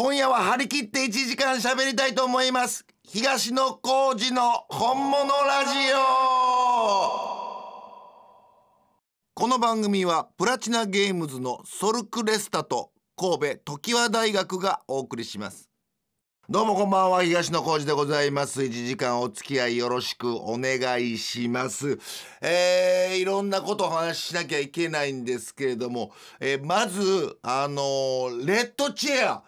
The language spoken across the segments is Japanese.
今夜は張り切って1時間喋りたいと思います東野浩二の本物ラジオこの番組はプラチナゲームズのソルクレスタと神戸常盤大学がお送りしますどうもこんばんは東野浩二でございます1時間お付き合いよろしくお願いしますえー、いろんなことを話ししなきゃいけないんですけれども、えー、まずあのー、レッドチェア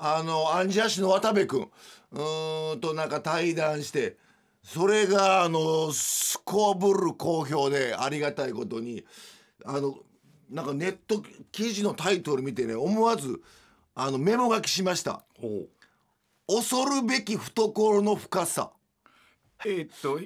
あのアンジャッシュの渡部君うんとなんか対談してそれがあのすこぶる好評でありがたいことにあのなんかネット記事のタイトル見てね思わずあのメモ書きしました。恐るべき懐の深さ えー、っと、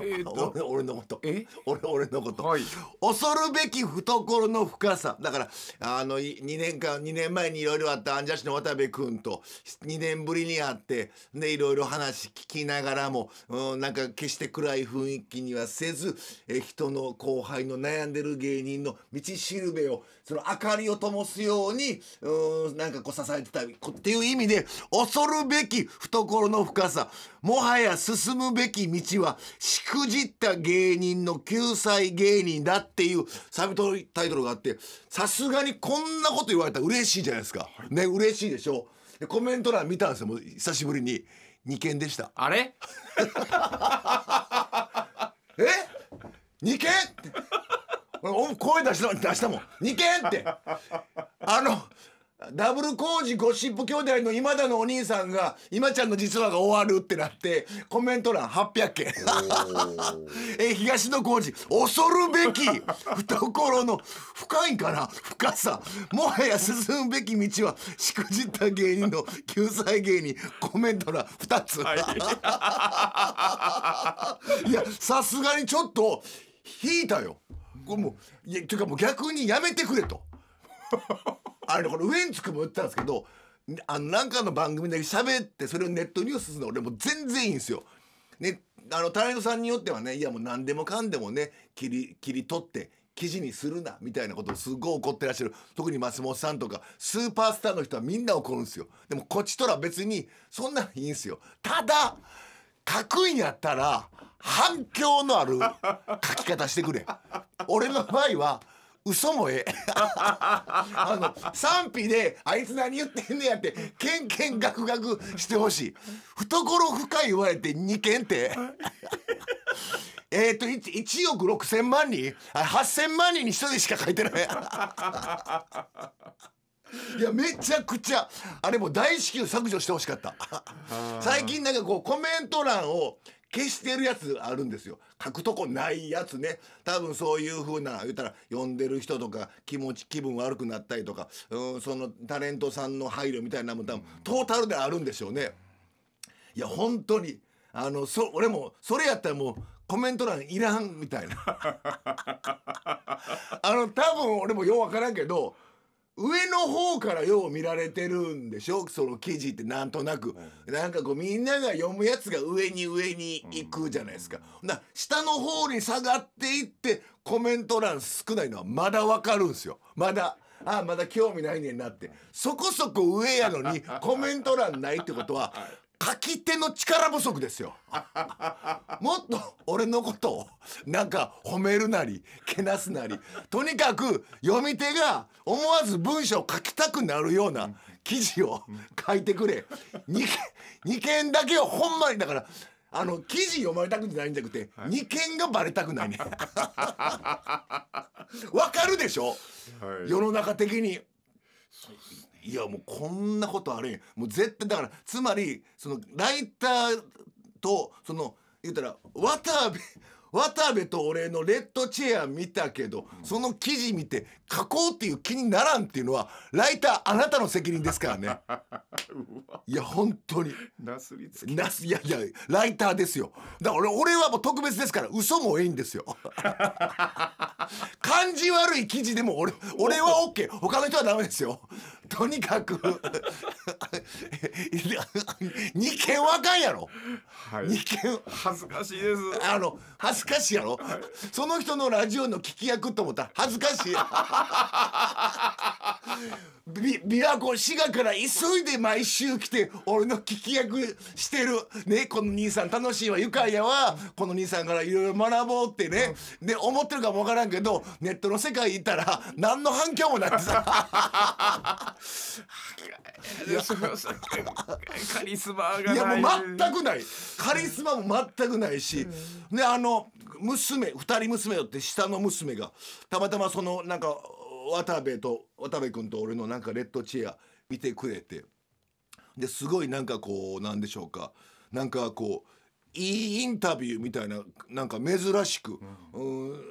えー、っと、俺俺のこと。え俺、俺のこと。はい。恐るべき懐の深さ。だから、あの、2年間、2年前にいろいろあったアンジャッシュの渡部君と、2年ぶりに会って、ね、いろいろ話聞きながらも、うん、なんか決して暗い雰囲気にはせず、え人の後輩の悩んでる芸人の道しるべをその明かりを灯すように、うん、なんかこう支えてたっていう意味で、恐るべき懐の深さ。もはや進むべき道は、しくじった芸人の救済芸人だっていうサビトタイトルがあって、さすがにこんなこと言われたら嬉しいじゃないですか。ね、嬉しいでしょ。で、コメント欄見たんですよ、もう久しぶりに。2件でした。あれ え ?2 件声出した出したもん二軒って あのダブル工事ゴシップ兄弟の今田のお兄さんが今ちゃんの実話が終わるってなってコメント欄800件 え東野工事恐るべき懐の深いんかな深さもはや進むべき道はしくじった芸人の救済芸人コメント欄2つ、はい、いやさすがにちょっと引いたよこれもういやというかもう逆にやめてくれと あれこれウエンツ君も言ったんですけどあのなんかの番組だけ喋ってそれをネットニュースするの俺もう全然いいんですよ。ね、あのタレントさんによってはねいやもう何でもかんでもね切り切り取って記事にするなみたいなことをすごい怒ってらっしゃる特に松本さんとかスーパースターの人はみんな怒るんですよでもこっちとら別にそんなんいいんですよただ書くんやったら反響のある書き方してくれ俺の場合は嘘もええ あの賛否であいつ何言ってんねやってケンケンガクガクしてほしい懐深い言われて2件って えっと 1, 1億6千万人8,000万人に1人しか書いてない いやめちゃくちゃあれも大至急削除してほしかった最近なんかこうコメント欄を消してるやつあるんですよ書くとこないやつね多分そういう風な言ったら呼んでる人とか気持ち気分悪くなったりとか、うん、そのタレントさんの配慮みたいなもん多分トータルであるんでしょうねいや本当にあのそ俺もそれやったらもうコメント欄いらんみたいなあの多分俺もようわからんけど上の方からよう見られてるんでしょその記事ってなんとなく、うん、なんかこうみんなが読むやつが上に上に行くじゃないですか,、だ下の方に下がっていってコメント欄少ないのはまだわかるんですよまだ。あまだ興味ないねんなってそこそこ上やのにコメント欄ないってことは 書き手の力不足ですよ もっと俺のことをなんか褒めるなりけなすなりとにかく読み手が思わず文章を書きたくなるような記事を書いてくれ 2, 件だけはほんまにだからあの記事読まれたくないんじゃなくて、はい、2件がバレたくないね わかるでしょ、はい、世の中的に。いやもうこんなことあるんやもう絶対だからつまりそのライターとその言ったら渡部渡部と俺のレッドチェア見たけど、その記事見て書こうっていう気にならんっていうのはライターあなたの責任ですからね いや本当になすりつけなすいやいやライターですよだから俺はもう特別ですから嘘もええんですよ 感じ悪い記事でも俺俺は OK 他の人はダメですよとにかく 二件はかんやろ、はい、二件恥ずかしいですあの恥ずかしいやろ、はい、その人のラジオの聞き役と思ったら恥ずかしい び琵琶湖滋賀から急いで毎週来て俺の聞き役してるねこの兄さん楽しいわ愉快やわこの兄さんからいろいろ学ぼうってね、うん、で思ってるかも分からんけどネットの世界いたら何の反響もなくてさ カリスマがないいやもう全くないカリスマも全くないし、うん、ねあの娘2人娘よって下の娘がたまたまそのなんか渡部と渡部君と俺のなんかレッドチェア見てくれてですごいなんかこうなんでしょうかなんかこういいインタビューみたいななんか珍しく、う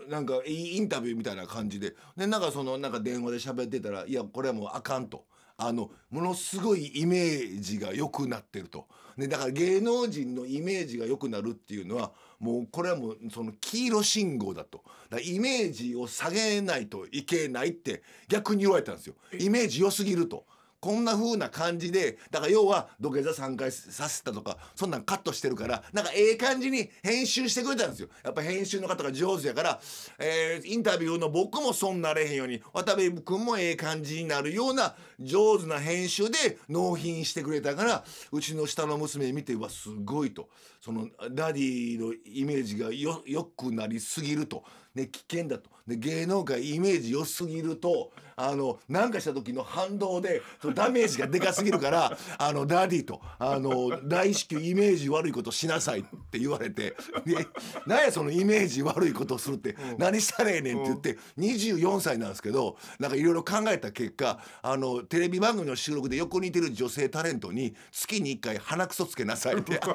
ん、なんかいいインタビューみたいな感じででなんかそのなんか電話で喋ってたらいやこれはもうあかんと。あのものすごいイメージが良くなってると、ね、だから芸能人のイメージが良くなるっていうのはもうこれはもうその黄色信号だとだイメージを下げないといけないって逆に言われたんですよイメージ良すぎると。こんな風な感じでだから要は土下座3回させたとかそんなんカットしてるからなんかええ感じに編集してくれたんですよやっぱ編集の方が上手やから、えー、インタビューの僕もそんなれへんように渡部君もええ感じになるような上手な編集で納品してくれたからうちの下の娘見てうわすごいとそのダディのイメージがよよくなりすぎると、ね、危険だとで芸能界イメージ良すぎるとあのなんかした時の反動でそのダメージがでかすぎるから あのダディとあの大至急イメージ悪いことしなさいって言われてで何やそのイメージ悪いことするって、うん、何したらええねんって言って、24歳なんですけどなんかいろいろ考えた結果あのテレビ番組の収録で横にいてる女性タレントに月に1回鼻くそつけなさいって。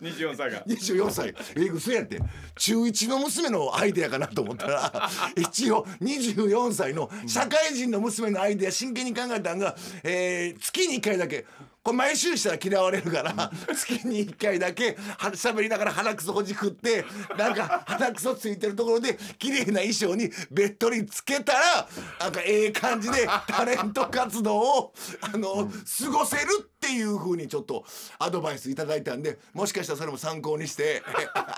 24 歳が24歳え嘘やって中1の娘のアイデアかなと思ったら 一応24歳の社会人の娘のアイデア真剣に考えたんが、えー、月に1回だけこれ毎週したら嫌われるから、月に1回だけ喋りながら鼻くそほじくってなんか鼻くそついてるところで綺麗な衣装にべっとりつけたらなんかええ感じでタレント活動をあの過ごせるってっていうふうにちょっとアドバイスいただいたんでもしかしたらそれも参考にして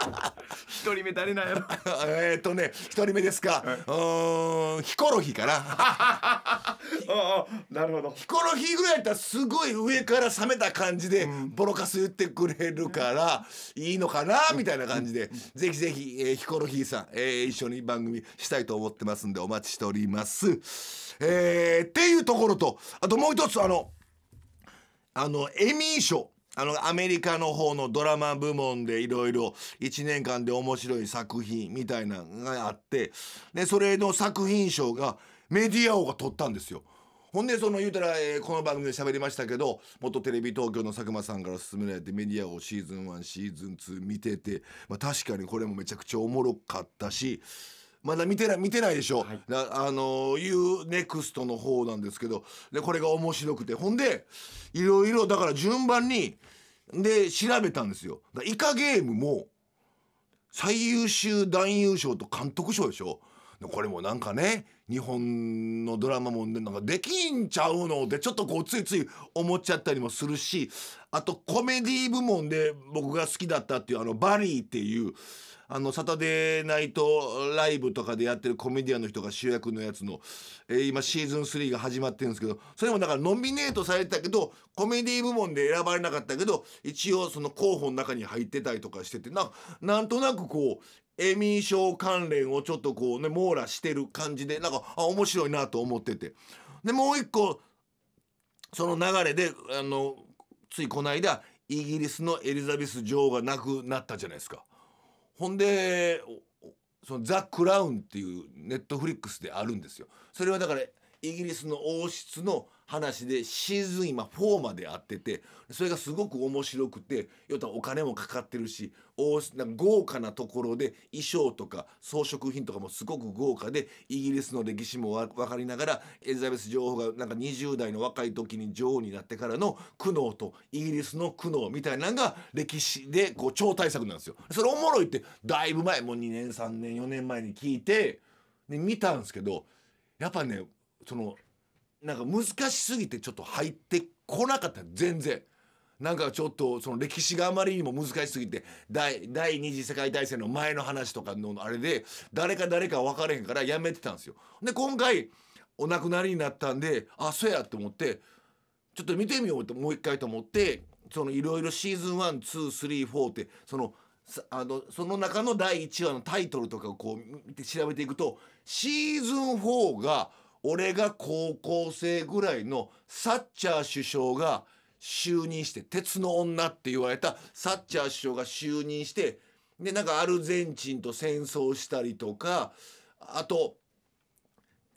一人目誰なんやろえっとね一人目ですか、はい、うんヒコロヒーかなああ なるほどヒコロヒーぐらいやったらすごい上から冷めた感じでボロカス言ってくれるからいいのかなみたいな感じでぜひぜひ、えー、ヒコロヒーさん、えー、一緒に番組したいと思ってますんでお待ちしております。えー、っていうところとあともう一つあのあの、エミー賞。あの、アメリカの方のドラマ部門でいろいろ1年間で面白い作品みたいなのがあって、で、それの作品賞がメディア王が取ったんですよ。ほんで、その言うたら、えー、この番組で喋りましたけど、元テレビ東京の佐久間さんから勧められてメディア王シーズン1、シーズン2見てて、まあ確かにこれもめちゃくちゃおもろかったし、まだ見てない見てないでしょ、はい、あの u ネクストの方なんですけどでこれが面白くてほんでいろいろだから順番にで調べたんですよ。イカゲームも最優秀男優賞と監督賞でしょこれもなんかね日本のドラマもなんかできんちゃうのってちょっとこうついつい思っちゃったりもするしあとコメディ部門で僕が好きだったっていうあのバリーっていうあのサタデーナイトライブとかでやってるコメディアンの人が主役のやつの、えー、今シーズン3が始まってるんですけどそれもだからノミネートされてたけどコメディ部門で選ばれなかったけど一応その候補の中に入ってたりとかしててななんとなくこうエミー賞関連をちょっとこうね網羅してる感じでなんかあ面白いなと思っててでもう一個その流れであのついこの間イギリスのエリザベス女王が亡くなったじゃないですか。ほんでそのザ・クラウンっていうネットフリックスであるんですよ。それはだからイギリスの王室の話でシーズン今4まであっててそれがすごく面白くて要はお金もかかってるし王室なんか豪華なところで衣装とか装飾品とかもすごく豪華でイギリスの歴史も分かりながらエリザベス女王がなんか20代の若い時に女王になってからの苦悩とイギリスの苦悩みたいなのが歴史でこう超大作なんですよ。それおもろいってだいぶ前もう2年3年4年前に聞いてで見たんですけどやっぱねそのなんか難しすぎてちょっと入ってこなかった全然。なんかちょっとその歴史があまりにも難しすぎて第第二次世界大戦の前の話とかのあれで誰か誰か分からへんからやめてたんですよ。で今回お亡くなりになったんであそうやと思ってちょっと見てみようともう一回と思ってそのいろいろシーズン123ってそのあのその中の第1話のタイトルとかをこう見て調べていくとシーズン4が「俺が高校生ぐらいのサッチャー首相が就任して鉄の女って言われたサッチャー首相が就任してでなんかアルゼンチンと戦争したりとかあと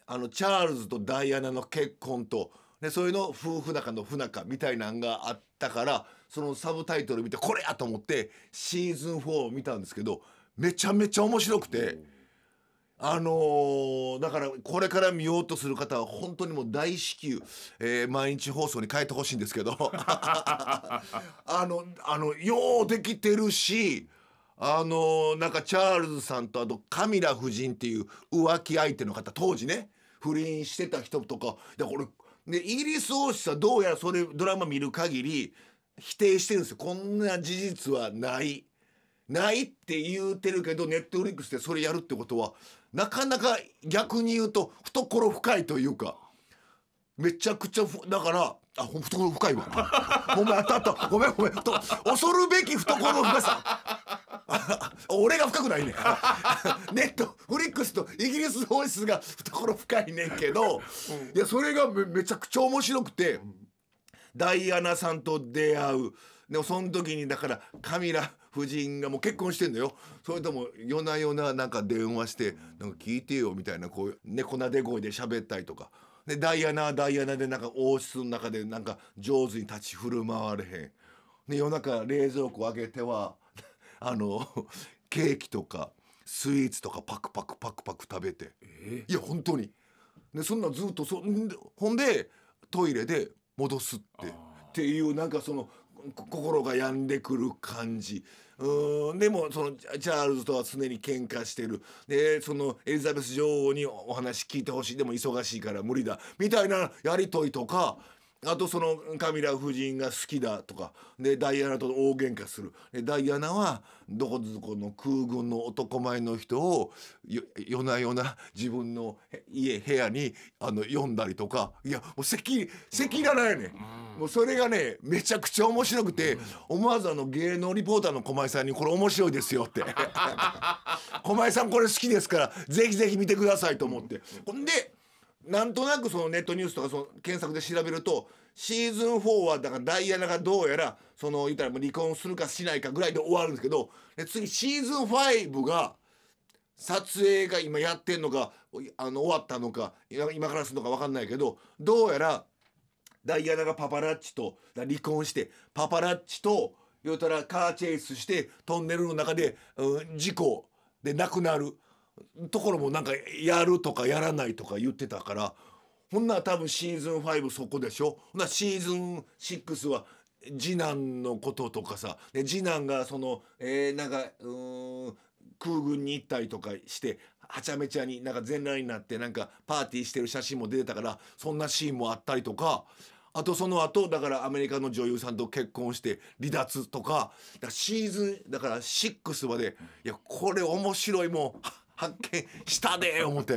あのチャールズとダイアナの結婚とでそういうの夫婦仲の不仲みたいなんがあったからそのサブタイトル見てこれやと思ってシーズン4を見たんですけどめちゃめちゃ面白くて。あのー、だからこれから見ようとする方は本当にもう大至急、えー、毎日放送に変えてほしいんですけど あのあのようできてるしあのー、なんかチャールズさんとあとカミラ夫人っていう浮気相手の方当時ね不倫してた人とかでこれでイギリス王室はどうやらそれドラマ見る限り否定してるんですよこんな事実はない。ないって言うてるけどネットフリックスでそれやるってことはなかなか逆に言うと懐深いというかめちゃくちゃだからあ懐深いわごめんあたったごめんごめんと恐るべき懐深さ 俺が深くないね ネットフリックスとイギリス王室が懐深いねんけど、うん、いやそれがめちゃくちゃ面白くて。うんダイアナさんと出会うでもその時にだからカミラ夫人がもう結婚してんのよそれとも夜な夜ななんか電話して「なんか聞いてよ」みたいなこういう猫なで声で喋ったりとかでダイアナはダイアナでなんか王室の中でなんか上手に立ち振る舞われへん。で夜中冷蔵庫開けては あのケーキとかスイーツとかパクパクパクパク食べて、えー、いや本当にでそんなずっとそほんでトイレで戻すって。っていうなんかその心が病んでくる感じうんでもそのチャールズとは常に喧嘩してるでそのエリザベス女王にお話聞いてほしいでも忙しいから無理だみたいなやり取りとかあとそのカミラ夫人が好きだとかでダイアナと大喧嘩するでダイアナはどこどこの空軍の男前の人を夜な夜な自分の家部屋にあの読んだりとかいやもう席席いらないね、うん、もうそれがねめちゃくちゃ面白くて、思わずあの芸能リポーターの駒井さんに「これ面白いですよ」って「駒井さんこれ好きですからぜひぜひ見てください」と思って。ほんでなんとなくそのネットニュースとかその検索で調べるとシーズン4はだからダイアナがどうやらその言ったらもう離婚するかしないかぐらいで終わるんですけどで次シーズン5が撮影が今やってんのかあの終わったのか今からするのか分かんないけどどうやらダイアナがパパラッチと離婚してパパラッチと言うたらカーチェイスしてトンネルの中で、うん、事故で亡くなる。ところもなんかやるとかやらないとか言ってたからほんなら多分シーズン5そこでしょほなシーズン6は次男のこととかさで次男がそのえー、なんかうん空軍に行ったりとかしてはちゃめちゃになんか全裸になってなんかパーティーしてる写真も出てたからそんなシーンもあったりとか。あとその後だからアメリカの女優さんと結婚して離脱とかだからシーズンだから6までいやこれ面白いもう。発見したで思って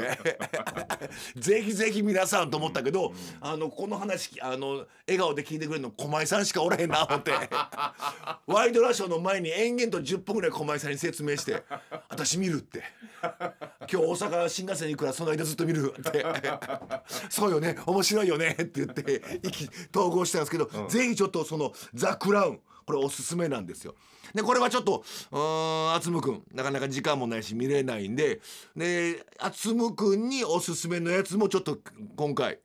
ぜひぜひ皆さんと思ったけど、あのこの話あの笑顔で聞いてくれるの駒井さんしかおらへんな思って ワイドラショーの前に延々と10分ぐらい駒井さんに説明して「私見る」って「今日大阪新幹線に行くからその間ずっと見る」って「そうよね面白いよね」って言って意気投合したんですけど、うん、ぜひちょっとその「ザ・クラウン」これおすすめなんですよ。でこれはちょっとうんあつむくんなかなか時間もないし見れないんでであつむくんにおすすめのやつもちょっと今回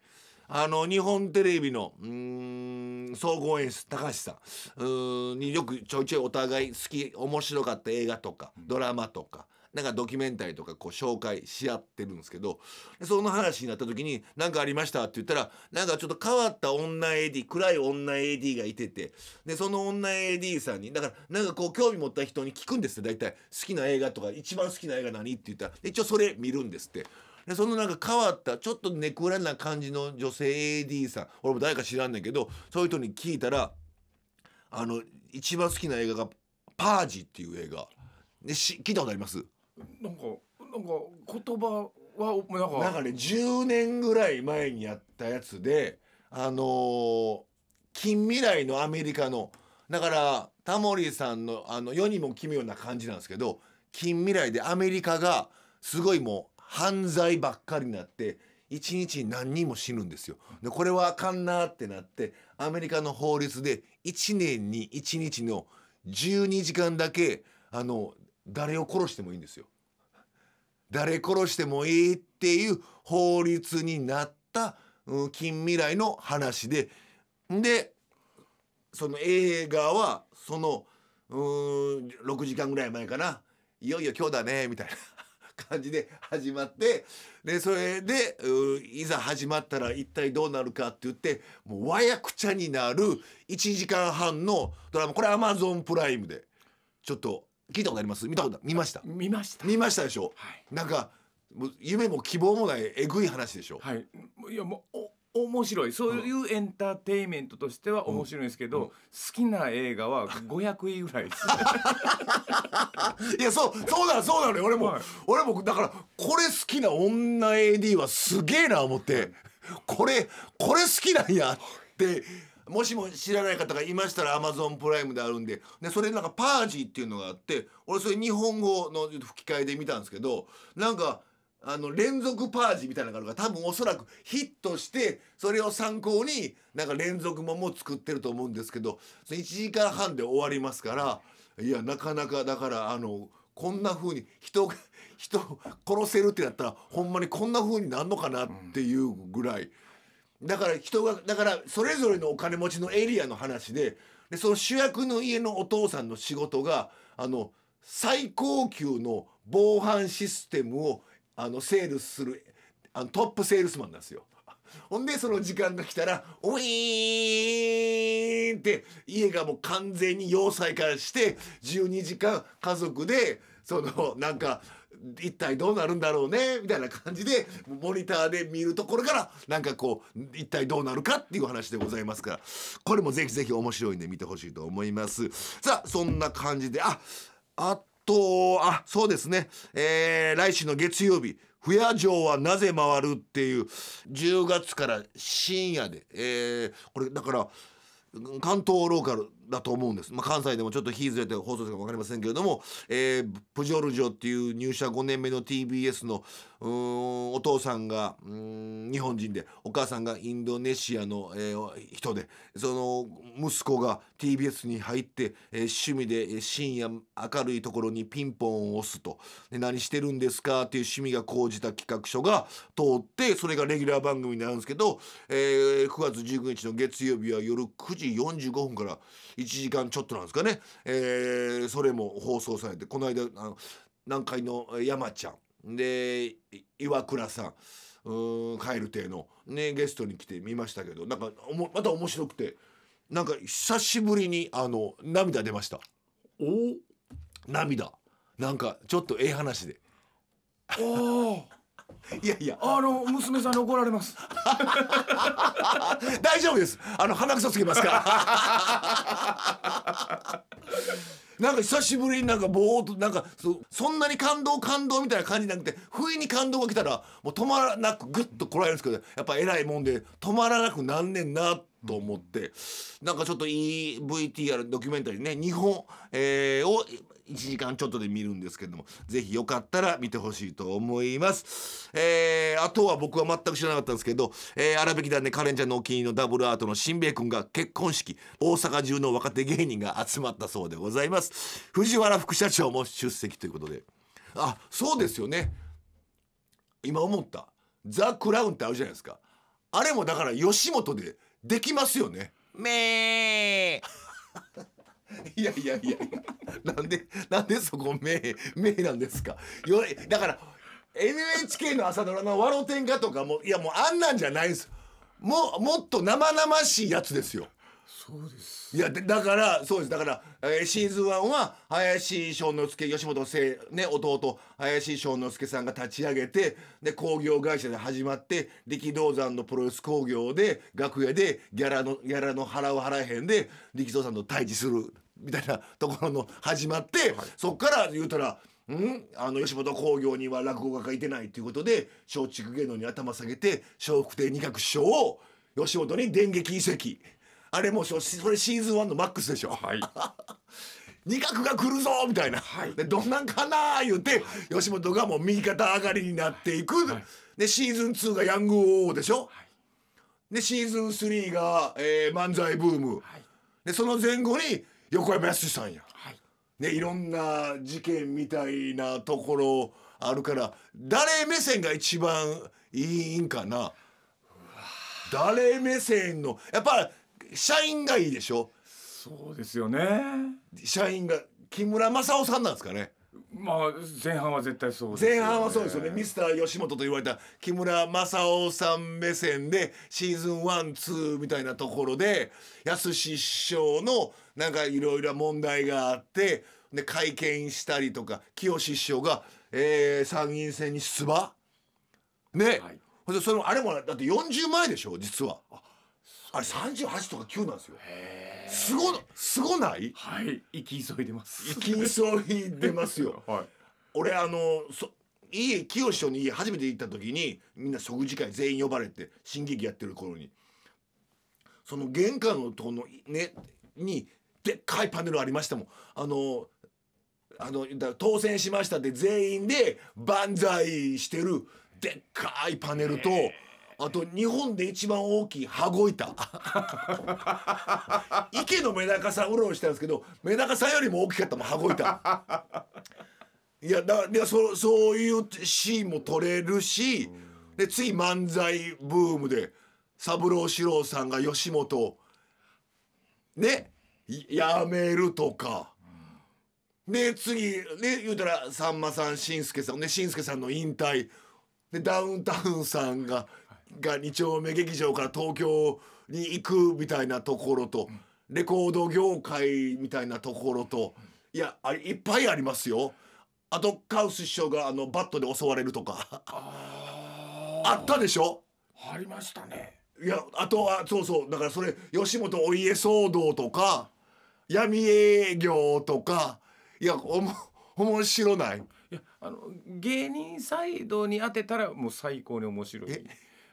あの日本テレビのうん総合演出高橋さんうんによくちょいちょいお互い好き面白かった映画とかドラマとかなんかドキュメンタリーとかこう紹介し合ってるんですけどその話になった時に「何かありました?」って言ったらなんかちょっと変わった女 AD 暗い女 AD がいててでその女 AD さんにだからなんかこう興味持った人に聞くんですって大体好きな映画とか一番好きな映画何って言ったら一応それ見るんですって。でそのなんか変わったちょっとネクラな感じの女性 AD さん俺も誰か知らんねんけどそういう人に聞いたらあの一番好きな映画が「パージ」っていう映画でし聞いたことありますなんかなんか言葉はなんかなんかね10年ぐらい前にやったやつであのー近未来のアメリカのだからタモリさんのあの世にも奇妙な感じなんですけど近未来でアメリカがすごいもう犯罪ばっかりになって一日に何人も死ぬんですよ。でこれはあかんなってなってアメリカの法律で1年に1日の12時間だけあの誰を殺してもいいんですよ。誰殺してもいいっていう法律になった近未来の話ででその映画はそのう6時間ぐらい前かないよいよ今日だねみたいな 感じで始まってでそれでいざ始まったら一体どうなるかって言ってもう和やくちゃになる1時間半のドラマこれアマゾンプライムでちょっと聞いたことあります見たこと見ました見ました見ましたでしょ、はい、なんか夢も希望もないえぐい話でしょはいいやもうお面白いそういうエンターテインメントとしては面白いんですけど、うんうん、好きな映画は500位ぐらいですいやそうそうなのそうなのよ俺も、はい、俺もだからこれ好きな女 AD はすげえな思ってこれこれ好きなんやってもしも知らない方がいましたら Amazon プライムであるんででそれなんかパージーっていうのがあって俺それ日本語の吹き替えで見たんですけどなんかあの連続パージみたいなのがあるから多分おそらくヒットしてそれを参考になんか連続もも作ってると思うんですけど1時間半で終わりますからいやなかなかだからあのこんな風に人人殺せるってなったらほんまにこんな風になんのかなっていうぐらい。だから人がだからそれぞれのお金持ちのエリアの話ででその主役の家のお父さんの仕事があの最高級の防犯システムをあのセールスするあのトップセールスマンなんですよ。ほんでその時間が来たら「ウィーン!」って家がもう完全に要塞化して12時間家族でそのなんか一体どうなるんだろうねみたいな感じでモニターで見るところからなんかこう一体どうなるかっていう話でございますからこれもぜひぜひ面白いんで見てほしいと思いますさあそんな感じでああとあそうですねえー、来週の月曜日不夜城はなぜ回るっていう10月から深夜で、えー、これだから関東ローカルだと思うんです。まあ、関西でもちょっと日ずれて放送するか分かりませんけれども、えー、プジョルジョっていう入社5年目の TBS のお父さんが日本人でお母さんがインドネシアの、えー、人でその息子が TBS に入って、えー、趣味で深夜明るいところにピンポンを押すとで何してるんですかっていう趣味が講じた企画書が通ってそれがレギュラー番組になるんですけど、えー、9月19日の月曜日は夜9時45分から1時間ちょっとなんですかね、えー、それも放送されてこの間あの南海の山ちゃんで岩倉さんうん蛙亭の、ね、ゲストに来てみましたけどなんかまた面白くて。なんか久しぶりにあの涙出ましたお涙なんかちょっとええ話でおお いやいやあの娘さんに怒られます 大丈夫ですあの鼻くそつけますから なんか久しぶりになんかぼーっとなんかそそんなに感動感動みたいな感じじゃなくて不意に感動が来たらもう止まらなくぐっとこらえるんですけどやっぱ偉いもんで止まらなくなんねんなってと思って、うん、なんかちょっといい VTR ドキュメンタリーね日本、えー、を1時間ちょっとで見るんですけども是非よかったら見てほしいと思います、えー、あとは僕は全く知らなかったんですけど、え荒引き団でカレンちゃんのお気に入りのダブルアートのしんべヱ君が結婚式大阪中の若手芸人が集まったそうでございます藤原副社長も出席ということであそうですよね今思ったザ・クラウンってあるじゃないですかあれもだから吉本でできますよねめーいやいやいやなんでなんでそこめーめーなんですかよだから NHK の朝ドラの「わろてんか」とかもいやもうあんなんじゃないんですももっと生々しいやつですよそうですいやだからそうですだから、えー、シーズン1は林翔之介吉本聖、ね、弟林翔之介さんが立ち上げてで工業会社で始まって力道山のプロレス工業で楽屋でギャラのギャラの払う払えへんで力道山と対峙するみたいなところの始まって、はい、そっから言うたら。んあの吉本興業には落語家がいてないということで松竹芸能に頭下げて笑福亭仁鶴師匠を吉本に電撃移籍あれもうそれシーズン1のマックスでしょ。はい 二角が来るぞみたいな、はい、でどんなんかな言うて、はい、吉本がもう右肩上がりになっていく、はい、でシーズン2がヤング王でしょ、はい、でシーズン3が、えー、漫才ブーム、でその前後に横山やすしさんや、はいね、いろんな事件みたいなところあるから誰目線が一番いいんかな誰目線のやっぱ社員がいいでしょそうですよね社員が木村正夫さんなんですかねまあ前半は絶対そうです、ね、前半はそうですよねミスター吉本と言われた木村正夫さん目線でシーズン12みたいなところで安師匠のなんかいろいろ問題があってで会見したりとか清志師匠が、えー、参議院選に出馬ね、はい、それあれもだって40前でしょ実は。ああれ三十八とか九なんですよすごすごないはい生き急いでます生き急いでますよ、はい、俺あのそ家清師匠に初めて行った時にみんな食事会全員呼ばれて新劇やってる頃にその玄関のとこのねにでっかいパネルありましたもんあのあのだ当選しましたって全員で万歳してるでっかいパネルと。あと日本で一番大きい羽子板 池のメダカさんうろうろしたんですけどメダカさんよりも大きかったもん羽子板いやだいやそそういうシーンも撮れるしで次漫才ブームで三郎四郎さんが吉本ねやめるとか。で次ね言うたらさんまさんしんすけさんねしんすけさんの引退でダウンタウンさんがが二丁目劇場から東京に行くみたいなところと、レコード業界みたいなところと、いやあいっぱいありますよ。あとカウス師匠があのバットで襲われるとかあったでしょありましたね。いやあとはそうそうだからそれ吉本お家騒動とか闇営業とかいやおも面白ない。いやあの芸人サイドに当てたらもう最高に面白い。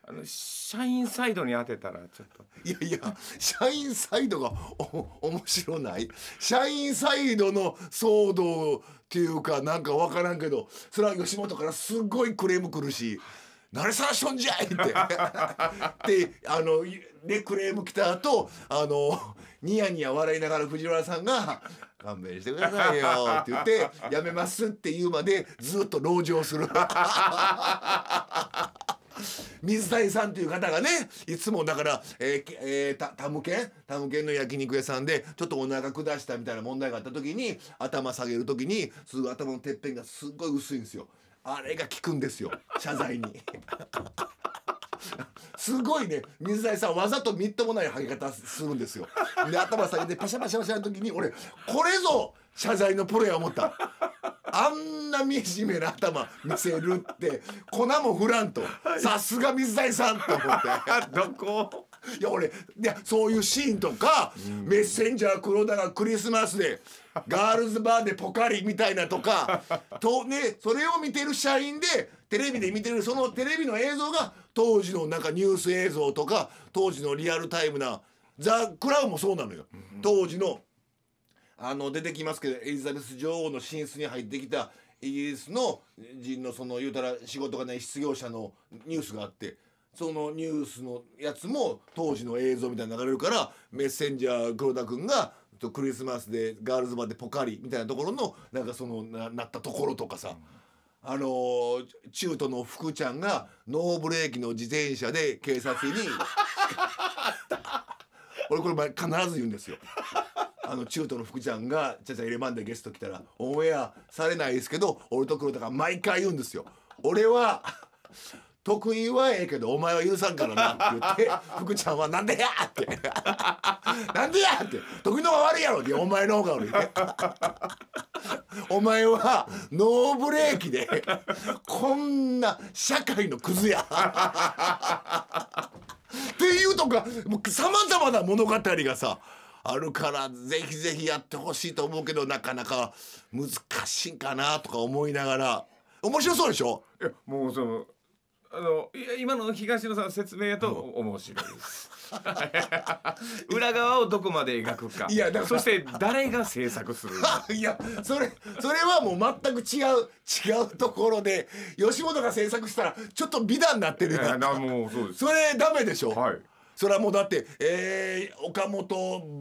あの社員サイドに当てたらちょっといやいや社員サイドがお面白ない社員サイドの騒動っていうかなんか分からんけどそれは吉本からすっごいクレームくるし「れさらしょんじゃい!」って であのでクレーム来た後あのニヤニヤ笑いながら藤原さんが「勘弁してくださいよ」って言って「やめます」って言うまでずっと籠城する。水谷さんという方がねいつもだから、えーえー、タタムケンタムケンの焼肉屋さんでちょっとお腹下したみたいな問題があった時に頭下げる時にすぐ頭のてっぺんがすっごい薄いんですよあれが効くんですよ謝罪に。すごいね水谷さんわざとみっともない剥げ方するんですよ。で頭下げてパシャパシャパシャの時に俺これぞ謝罪のプロや思った。あんな惨めな頭見せるって粉も振らんとさすが水谷さんと思って どこいや俺いやそういうシーンとか、うん、メッセンジャー黒田がクリスマスでガールズバーでポカリみたいなとかと、ね、それを見てる社員でテレビで見てるそのテレビの映像が当時のなんかニュース映像とか当時のリアルタイムなザ・クラウンもそうなのよ、うん、当時のあの出てきますけどエリザベス女王の寝室に入ってきたイギリスの人のその言うたら仕事がない失業者のニュースがあってそのニュースのやつも当時の映像みたいに流れるからメッセンジャー黒田君がクリスマスでガールズバーでポカリみたいなところのなんかそのななったところとかさ、あの中途の福ちゃんがノーブレーキの自転車で警察に 俺これ必ず言うんですよ。あの中途の福ちゃんが「ちゃちゃエレマんでゲスト来たらオンエアされないですけど俺と黒田が毎回言うんですよ。俺は得意はええけどお前は許さんからなって言って福ちゃんは「なんでや!」って「なんでや!」って「得意の方が悪いやろ」って「お前の方が悪い」お前はノーブレーキでこんな社会のクズやっていうとかさまざまな物語がさあるからぜひぜひやってほしいと思うけどなかなか難しいかなとか思いながら面白そうでしょいやもうそのあのいや今の東野さんの説明と、面白いです 裏側をどこまで描くかいやだそして誰が制作するか いやそれそれはもう全く違う違うところで吉本が制作したらちょっと美談になってるよなもうそうですそれダメでしょ、はいそれはもうだって、えー、岡本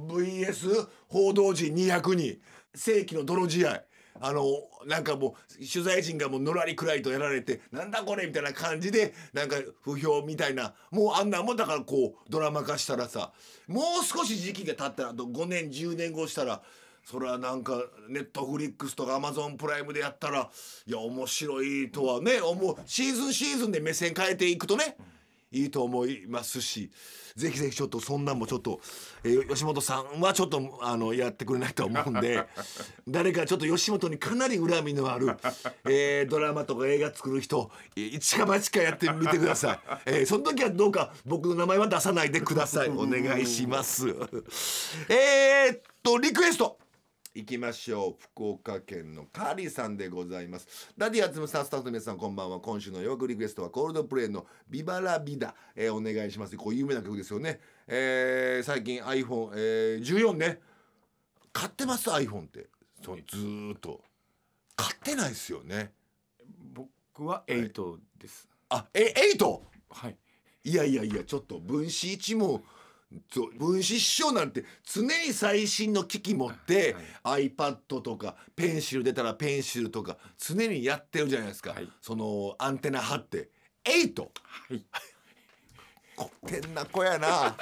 VS 報道陣200人世紀の泥試合あのなんかもう取材陣がもうのらりくらいとやられてなんだこれみたいな感じでなんか不評みたいなもうあんなもんだからこうドラマ化したらさもう少し時期が経ったらあと5年10年後したらそれはなんかネットフリックスとかアマゾンプライムでやったらいや面白いとはね思うシーズンシーズンで目線変えていくとね。いいと思いますしぜひぜひちょっとそんなんもちょっと、えー、吉本さんはちょっとあのやってくれないと思うんで 誰かちょっと吉本にかなり恨みのある、えー、ドラマとか映画作る人一か八かやってみてください、えー、その時はどうか僕の名前は出さないでくださいお願いしますえっとリクエスト行きましょう福岡県のカリさんでございますダディアツムさんスタッフの皆さんこんばんは今週の洋楽リクエストはコールドプレイのビバラビダ、えー、お願いしますこう有名な曲ですよね、えー、最近 iPhone、えー、1ね買ってます iPhone ってそうずっと買ってないですよね僕は8です、はい、あえ8はいいやいやいやちょっと分子1も分子師匠なんて常に最新の機器持って、はい、iPad とかペンシル出たらペンシルとか常にやってるじゃないですか、はい、そのアンテナ張って8。はいこってんな子やな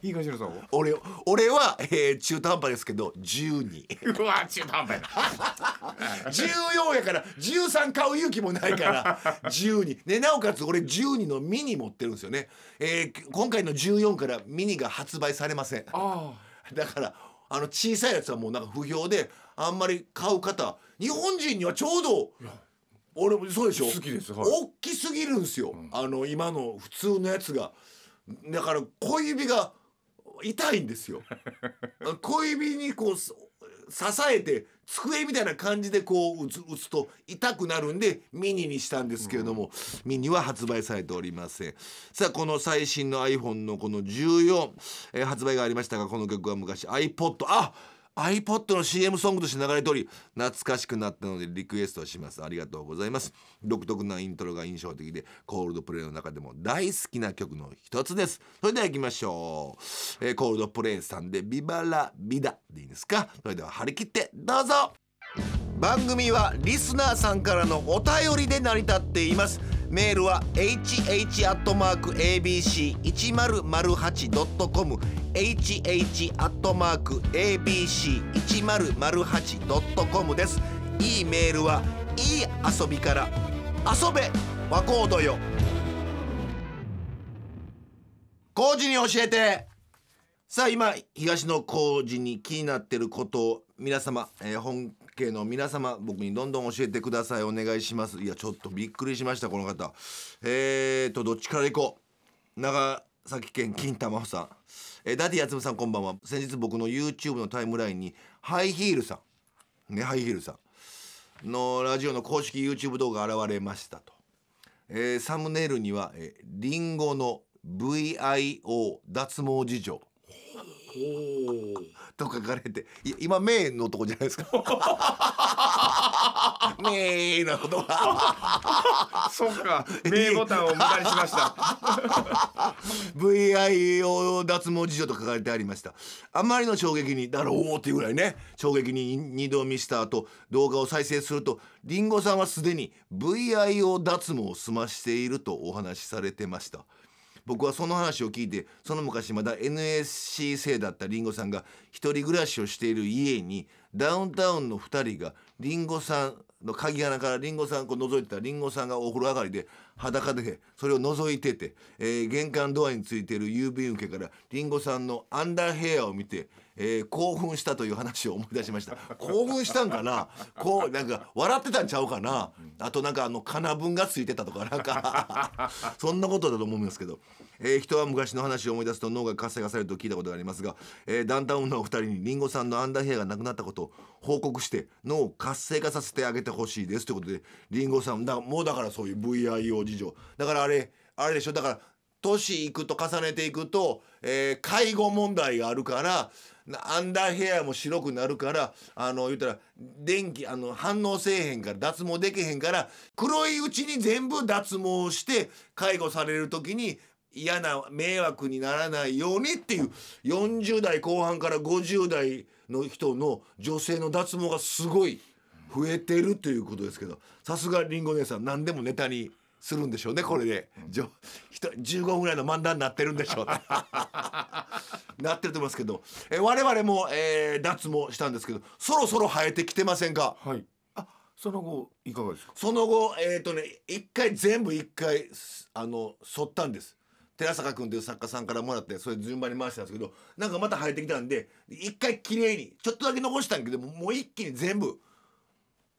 東野さんは俺俺は、えー、中途半端ですけど十二。うわ中途半端やな1 やから十三買う勇気もないから 十二。ねなおかつ俺十二のミニ持ってるんですよね、えー、今回の十四からミニが発売されませんだからあの小さいやつはもうなんか不評であんまり買う方日本人にはちょうど俺もそうでしょ好きです、はい、大きすぎるんですよ、うん、あの今の普通のやつがだから小指が痛いんですよ 小指にこう支えて机みたいな感じでこう打つ打つと痛くなるんでミニにしたんですけれども、うん、ミニは発売されておりませんさあこの最新の iPhone のこの14、えー、発売がありましたがこの曲は昔 iPod あっ iPod の CM ソングとして流れており懐かしくなったのでリクエストしますありがとうございます独特なイントロが印象的でコールドプレイの中でも大好きな曲の一つですそれでは行きましょう、えー、コールドプレイさんでビバラビダでいいですかそれでは張り切ってどうぞ番組はリスナーさんからのお便りで成り立っていますメールは hh.abc1008.com hh.abc1008.com ですいいメールはいい遊びから遊べ和コードよ工事に教えてさあ今東の工事に気になってることを皆様、えー、本系の皆様僕にどんどん教えてくださいお願いしますいやちょっとびっくりしましたこの方えーとどっちから行こう長崎県金玉さん、えー、ダディやつむさんこんばんは先日僕の YouTube のタイムラインにハイヒールさんねハイヒールさんのラジオの公式 YouTube 動画現れましたと、えー、サムネイルには、えー、リンゴの VIO 脱毛事情と書かれて今メインのとこじゃないですかメインのとこそっかメイボタンを無駄にしました VIO 脱毛事情と書かれてありましたあまりの衝撃にだろうっていうぐらいね衝撃に二度見した後動画を再生するとりんごさんはすでに VIO 脱毛を済ましているとお話しされてました僕はその話を聞いてその昔まだ NSC 生だったりんごさんが一人暮らしをしている家にダウンタウンの2人がりんごさんの鍵穴からりんごさんこの覗いてたりんごさんがお風呂上がりで裸でそれを覗いてて、えー、玄関ドアについてる郵便受けからりんごさんのアンダーヘアを見て「えー、興奮したという話を思い出しました 興奮したんかなこうなんか笑ってたんちゃうかな、うん、あとなんかあの金分がついてたとかなんか そんなことだと思うんですけど、えー、人は昔の話を思い出すと脳が活性化されると聞いたことがありますが、えー、ダウンタウンのお二人にりんごさんのアンダーヘアがなくなったことを報告して脳を活性化させてあげてほしいですということでりんごさんだもうだからそういう VIO 事情だからあれあれでしょだから年いくと重ねていくと、えー、介護問題があるからアンダーヘアも白くなるからあの言ったら電気あの反応せえへんから脱毛できへんから黒いうちに全部脱毛して介護される時に嫌な迷惑にならないようにっていう40代後半から50代の人の女性の脱毛がすごい増えてるということですけどさすがりんご姉さん何でもネタに。するんでしょうねこれで、うん、15分ぐらいの漫談になってるんでしょう なってると思いますけど、え我々も、えー、脱毛したんですけどそろそろ生えてきてませんか、はい、あその後いかがですかその後えっ、ー、とね一回全部一回あの剃ったんです寺坂君という作家さんからもらってそれ順番に回したんですけどなんかまた生えてきたんで一回綺麗にちょっとだけ残したんけどもう一気に全部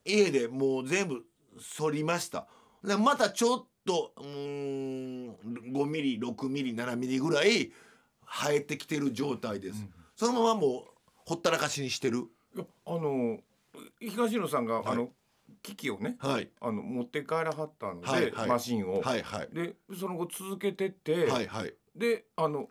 家でもう全部剃りました。でまたちょっとうん5ミリ6ミリ7ミリぐらい生えてきてる状態です、うん、そのままもうほったらかしにしてるあの東野さんが、はい、あの機器をね、はい、あの持って帰らはったので、はいはい、マシンを、はいはい、でその後続けてって、はいはい、であの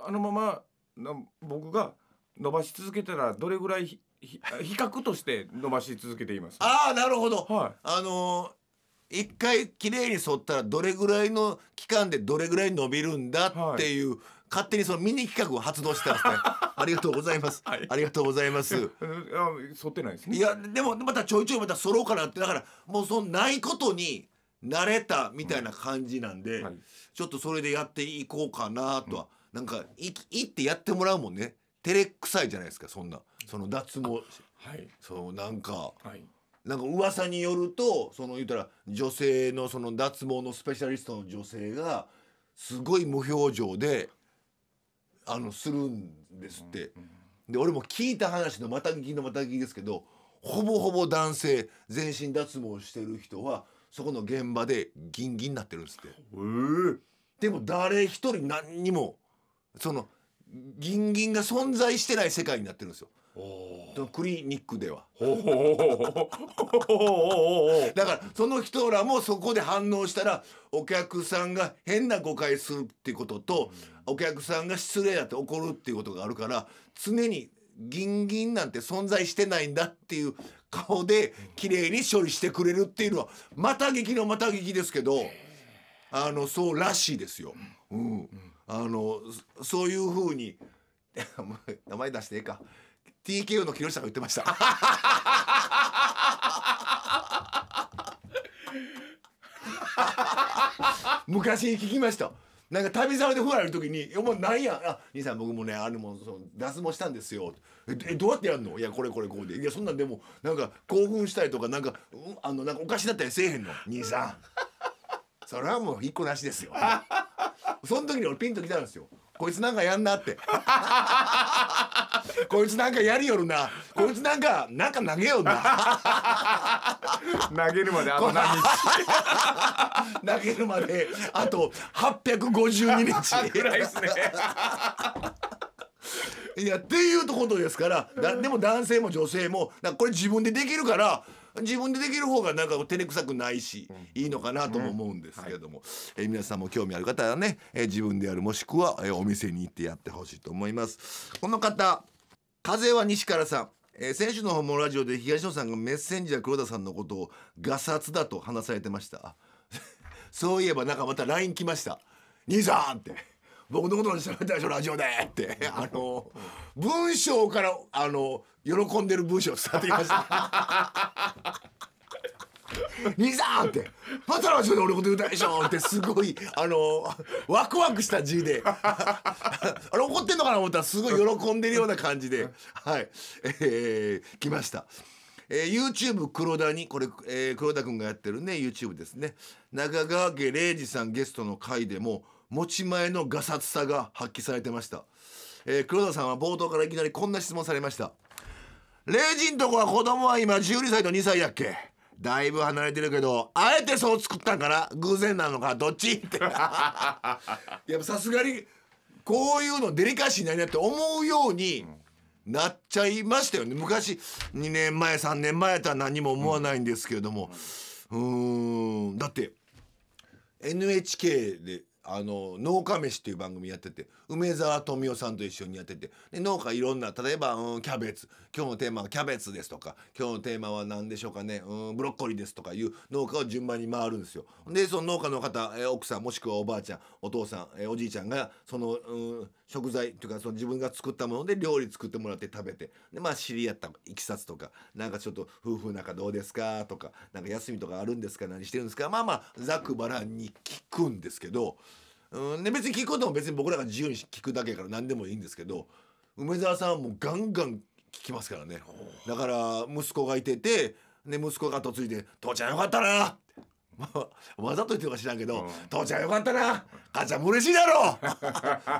あのままな僕が伸ばし続けたらどれぐらい比較として伸ばし続けていますああなるほど、はい、あのー一回きれいに剃ったらどれぐらいの期間でどれぐらい伸びるんだっていう、はい、勝手にそのミニ企画を発動してますね ありがとうございます、はい、ありがとうございます剃ってないですねいやでもまたちょいちょいまた剃ろうかなってだからもうそのないことに慣れたみたいな感じなんで、うんはい、ちょっとそれでやっていこうかなとは、うん、なんかいいってやってもらうもんね照れくさいじゃないですかそんなその脱毛はいそうなんか、はいなんか噂によるとその言ったら女性のその脱毛のスペシャリストの女性がすごい無表情であのするんですって。で俺も聞いた話のまた聞きのまた聞きですけどほぼほぼ男性全身脱毛してる人はそこの現場でギンギンになってるんですって。えー、でも誰一人何にもそのギンギンが存在してない世界になってるんですよ。クリニックではだからその人らもそこで反応したらお客さんが変な誤解するっていうことと、お客さんが失礼だって怒るっていうことがあるから常にギンギンなんて存在してないんだっていう顔で綺麗に処理してくれるっていうのはまた劇のまた劇ですけどあのそうらしいですよ。うん、あのそういううに 名前出していいか。TKO の木下が言ってました 昔聞きましたなんか旅サでふられる時に「おうなんやあ兄さん僕もねあれもその脱毛したんですよ」えどうやってやるの?」「いやこれこれこうで」「いやそんなんでもなんか興奮したりとかなんか、うん、あのなんかおかしなったりせえへんの兄さんそれはもう一個なしですよ」その時に俺ピンときたんですよこいつなんかやんなって こいつなんかやりよるなこいつなんかなんか投げよるな 投げるまであと何日 投げるまであと852日ぐらいですねいやっていうとことですからだでも男性も女性もこれ自分でできるから自分でできる方がなんか照れくさくないし、うん、いいのかなとも思うんですけども、うんはい、え皆さんも興味ある方はね、え自分でやるもしくは、えお店に行ってやってほしいと思います。この方風は西からさん。えー、先週の訪問ラジオで東野さんがメッセンジャー黒田さんのことをガサツだと話されてました。そういえばなんかまた LINE 来ました。兄さんって。僕のこと知らなたでしょラジオでってあの文章からあの喜んでる文章伝わってきました兄さんって「バトラーで俺のこと言うたでしょ」ってすごいあのワクワクした字で あれ怒ってんのかなと思ったらすごい喜んでるような感じではいえー、来ました。えー、YouTube 黒田にこれ、えー、黒田君がやってるね YouTube ですね中川家礼二さんゲストの回でも持ち前のがさつさが発揮されてました、えー、黒田さんは冒頭からいきなりこんな質問されました「礼二んとこは子供は今12歳と2歳やっけ?」だいぶ離れてるけどあえてそう作ったんかな偶然なのかどっちって やっぱさすがにこういうのデリカシーないなって思うようになっちゃいましたよね昔2年前3年前とは何も思わないんですけれどもうんだって NHK であの農家飯っていう番組やってて梅沢富美男さんと一緒にやっててで農家いろんな例えば、うん、キャベツ今日のテーマはキャベツですとか今日のテーマは何でしょうかね、うん、ブロッコリーですとかいう農家を順番に回るんですよ。でその農家の方、え奥さんもしくはおばあちゃんお父さん、えおじいちゃんがその、うん、食材というかその自分が作ったもので料理作ってもらって食べてでまあ知り合ったいきさつとかなんかちょっと夫婦仲どうですかとかなんか休みとかあるんですか何してるんですかまあまあざくばらんに聞くんですけど。うん、ね、別に聞くことも別に僕らが自由に聞くだけから何でもいいんですけど梅沢さんはもうガンガン聞きますからねだから息子がいててね、息子が嫁いで「父ちゃんよかったな! 」わざと言ってるか知らんけど、うん「父ちゃんよかったな母ちゃんも嬉しいだろ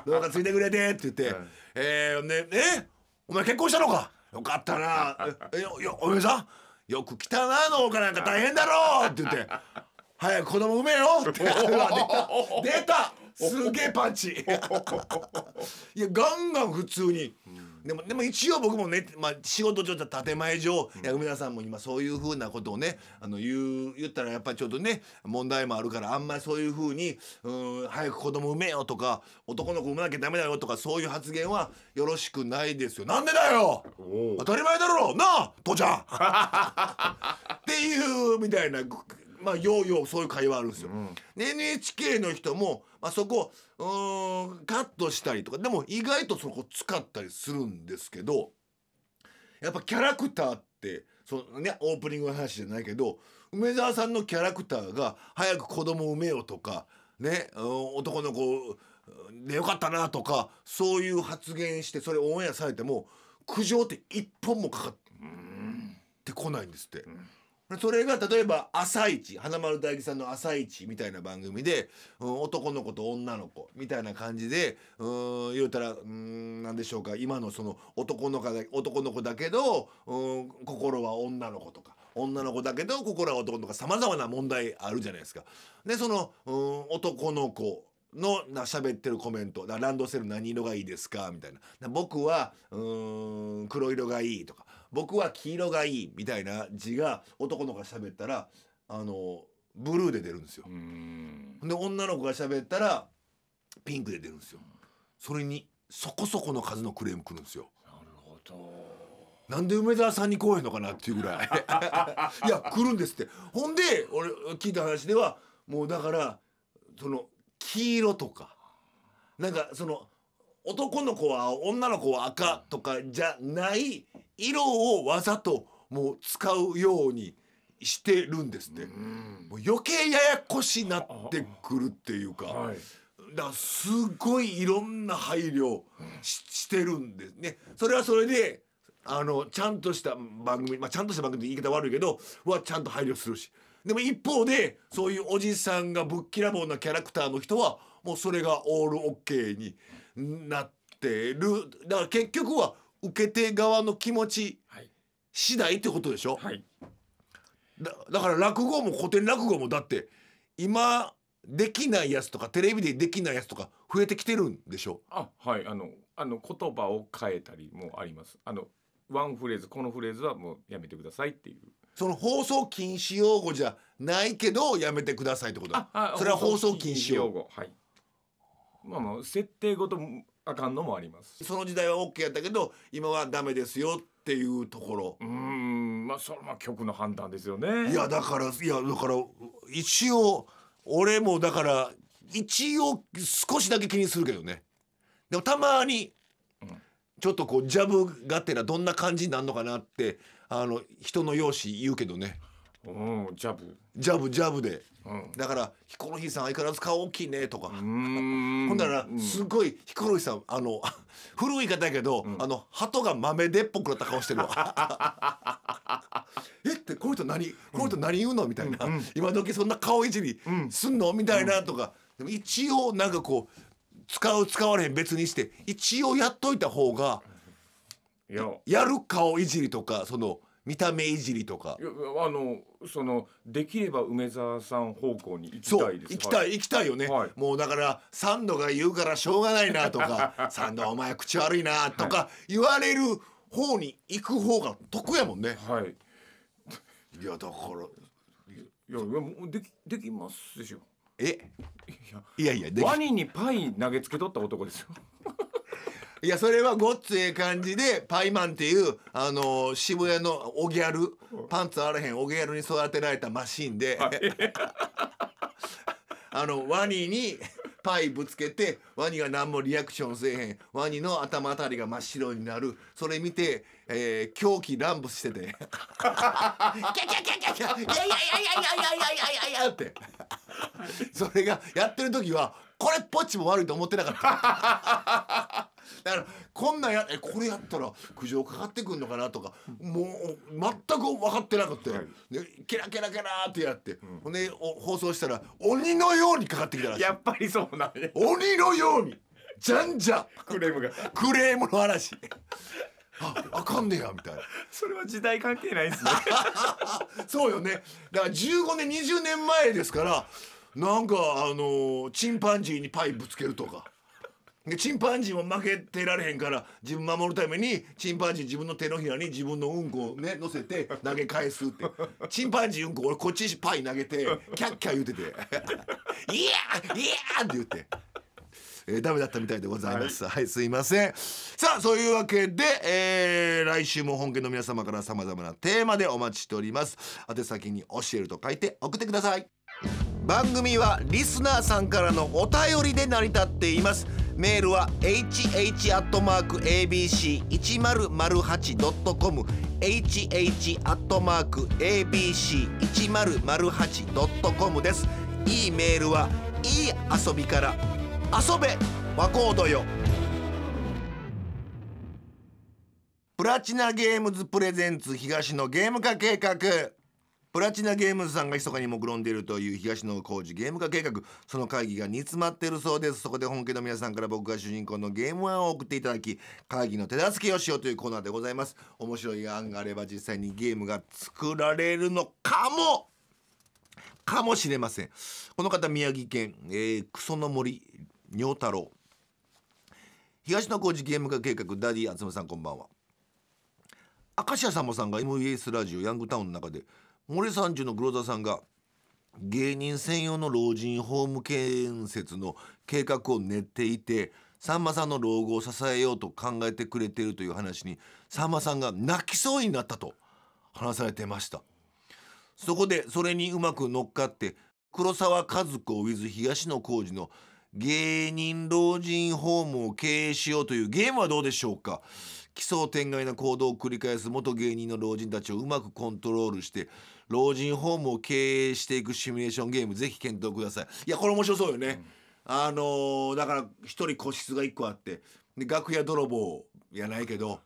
どうかついてくれて」って言って「うん、えー、ねえお前結婚したのかよかったなえよお嫁さんよく来たな農家なんか大変だろ」って言って「早く子供産めよ」って 出たすげえパンチ いやガンガン普通に、うん、でもでも一応僕もね、まあ、仕事上建前上、うん、いや梅田さんも今そういうふうなことをねあの言う言ったらやっぱりちょっとね問題もあるからあんまりそういうふうにうん早く子供産めよとか男の子産まなきゃダメだよとかそういう発言はよろしくないですよなんでだよ当たり前だろなあ父ちゃん っていうみたいなまあようようそういう会話あるんですよ。うん、NHK の人もあそこうんカットしたりとかでも意外とそこ使ったりするんですけどやっぱキャラクターってそのねオープニングの話じゃないけど梅沢さんのキャラクターが早く子供産めよとかね男の子でよかったなとかそういう発言してそれオンエアされても苦情って一本もかかってこないんですって。うんそれが例えば「朝一花丸大吉さんの「朝一みたいな番組で、うん、男の子と女の子みたいな感じでうん言うたらうん何でしょうか今のその男の子だ男の子だけどうん心は女の子とか。女の子だけど心は男とかさまざまな問題あるじゃないですか。でそのうん男の子のな喋ってるコメント「ランドセル何色がいいですか?」みたいな「僕はうん黒色がいい」とか僕は黄色がいいみたいな字が男の子が喋ったらあのブルーで出るんですよで女の子が喋ったらピンクで出るんですよそれにそこそこの数のクレームくるんですよなるほどなんで梅沢さんに来へんのかなっていうぐらい いや来るんですってほんで俺聞いた話ではもうだからその黄色とかなんかその男の子は女の子は赤とかじゃない色をわざともう使うようにしてるんですって、もう余計ややこしになってくるっていうか、はい、だからすごいいろんな配慮してるんですね。それはそれであのちゃんとした番組、まあ、ちゃんとした番組って言い方悪いけどはちゃんと配慮するしでも一方でそういうおじさんがぶっきらぼうなキャラクターの人はもうそれがオールオッケーになってるだから結局は受け手側の気持ち次第ってことでしょ、はい、だだから落語も古典落語もだって今できないやつとかテレビでできないやつとか増えてきてるんでしょあはいあのあの言葉を変えたりもありますあのワンフレーズこのフレーズはもうやめてくださいっていうその放送禁止用語じゃないけどやめてくださいってことあそれは放送禁止用語はいまあまあ設定ごとあかんのもありますその時代は OK やったけど今はダメですよっていうところうんまあそれは曲の判断ですよねいやだからいやだから一応俺もだから一応少しだけ気にするけどねでもたまにちょっとこうジャブがてらどんな感じになるのかなってあの人の容姿言うけどねうんジャブジャブジャブで、うん、だからヒコロヒーさん相変わらず顔大きいねとかほんならすごいヒコロヒーさんあの 古い方やけど、うん、あの鳩が豆でっぽくなった顔してるわ えってこの人何この人何言うのみたいな、うん、今時そんな顔いじりすんのみたいなとか、でも一応なんかこう使う使われへん別にして一応やっといた方がやる顔いじりとかその。見た目いじりとかあのそのできれば梅沢さん方向に行きたいです行きたい、はい、行きたいよね、はい、もうだからサンドが言うからしょうがないなとか サンドお前口悪いなとか言われる方に行く方が得やもんねはいいやだからいやもうできできますでしょえいやいやいやワニにパイ投げつけとった男ですよ いやそれはごっつええ感じでパイマンっていうあの渋谷のおギャルパンツあらへんおギャルに育てられたマシンで、あのワニにパイぶつけてワニが何もリアクションせえへんワニの頭あたりが真っ白になるそれ見て、えー、狂気乱舞してて キャキャキャキャキャいやいやいやいやいやいやいやいやいやいやってそれがやってる時はこれっぽっちも悪いと思ってなかった だからこんなんやえこれやったら苦情かかってくんのかなとかもう全く分かってなくて、でケラケラケラーってやって、ほんでお放送したら鬼のようにかかってきたらしいやっぱりそうなんや鬼のようにじゃんじゃんクレームがクレームの話ああかんねやみたいなそれは時代関係ないですね そうよねだから15年20年前ですからなんかあのチンパンジーにパイぶつけるとか。でチンパンジーも負けてられへんから自分守るためにチンパンジー自分の手のひらに自分のうんこをね乗せて投げ返すってチンパンジーうんこ俺こっちパイ投げてキャッキャ言うてて「いやいや!」って言って。えー、ダメだったみたいでございます、はい、はい、すいませんさあそういうわけで、えー、来週も本家の皆様からさまざまなテーマでお待ちしております宛先に教えると書いて送ってください番組はリスナーさんからのお便りで成り立っていますメールは hh.abc1008.com hh.abc1008.com ですいいメールはいい遊びから遊べ和光ーよプラチナゲームズプレゼンツ東のゲーム化計画プラチナゲームズさんが密かに目論んでいるという東野浩治ゲーム化計画その会議が煮詰まっているそうですそこで本家の皆さんから僕が主人公のゲーム案を送っていただき会議の手助けをしようというコーナーでございます面白い案があれば実際にゲームが作られるのかもかもしれませんこの方宮城県、えー、クソの森尿太郎東野浩治ゲーム化計画ダディあつさんこんばんは明石家さんまさんが MBS ラジオヤングタウンの中で「森三十の黒田さんが芸人専用の老人ホーム建設の計画を練っていてさんまさんの老後を支えようと考えてくれているという話にさんまさんが泣きそうになったと話されてましたそこでそれにうまく乗っかって黒沢和子 with 東野浩二の芸人老人ホームを経営しようというゲームはどうでしょうか奇想天外な行動を繰り返す元芸人の老人たちをうまくコントロールして老人ホームを経営していくシミュレーションゲームぜひ検討くださいいやこれ面白そうよね、うん、あのー、だから一人個室が1個あってで楽屋泥棒やないけど